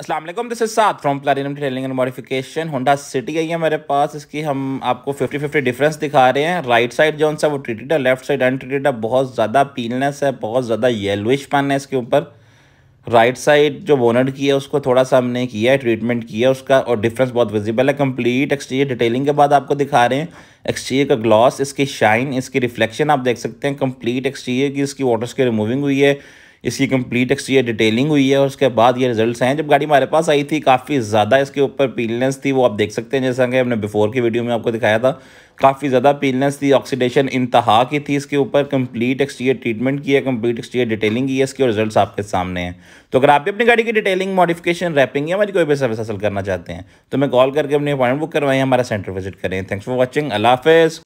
Aslam this is साथ from platinum trailing and modification Honda city आई है मेरे पास इसकी हम आपको 50 50 डिफरेंस दिखा रहे हैं राइट साइड जो सा वो ट्रीटेड है लेफ्ट साइड अनट्रीटेड है बहुत ज़्यादा पीलनेस है बहुत ज़्यादा येलोइश पन है इसके ऊपर राइट साइड जो बोनट की है उसको थोड़ा सा हमने किया है ट्रीटमेंट किया उसका और डिफरेंस बहुत विजिबल है कम्प्लीट एक्सटीरियर डिटेलिंग के बाद आपको दिखा रहे हैं एक्सटीरियर का ग्लॉस इसकी शाइन इसकी रिफ्लेक्शन आप देख सकते हैं कम्प्लीट एक्सटीरियर की इसकी वाटर्स की रिमूविंग हुई है इसकी कंप्लीट एक्सटीरियर डिटेलिंग हुई है और उसके बाद ये रिजल्ट्स हैं जब गाड़ी हमारे पास आई थी काफ़ी ज़्यादा इसके ऊपर पीलनेस थी वो आप देख सकते हैं जैसा कि हमने बिफोर की वीडियो में आपको दिखाया था काफ़ी ज़्यादा पीलनेस थी ऑक्सीडेशन इंतहा की थी इसके ऊपर कंप्लीट एक्सटीरियर ट्रीटमेंट किया कंप्लीट एक्सटीरियर डिटेलिंग की है इसके रिजल्ट आपके सामने हैं तो अगर आप भी अपनी गाड़ी की डिटेलिंग मॉडिफिकेशन रैपिंग या हमारी कोई भी सर्विस हासिल करना चाहते हैं तो मैं कॉल करके अपनी अपॉइंटमेंट बुक करवाएं हमारा सेंटर विजिट करें थैंक्स फॉर वॉचिंग अल्लाह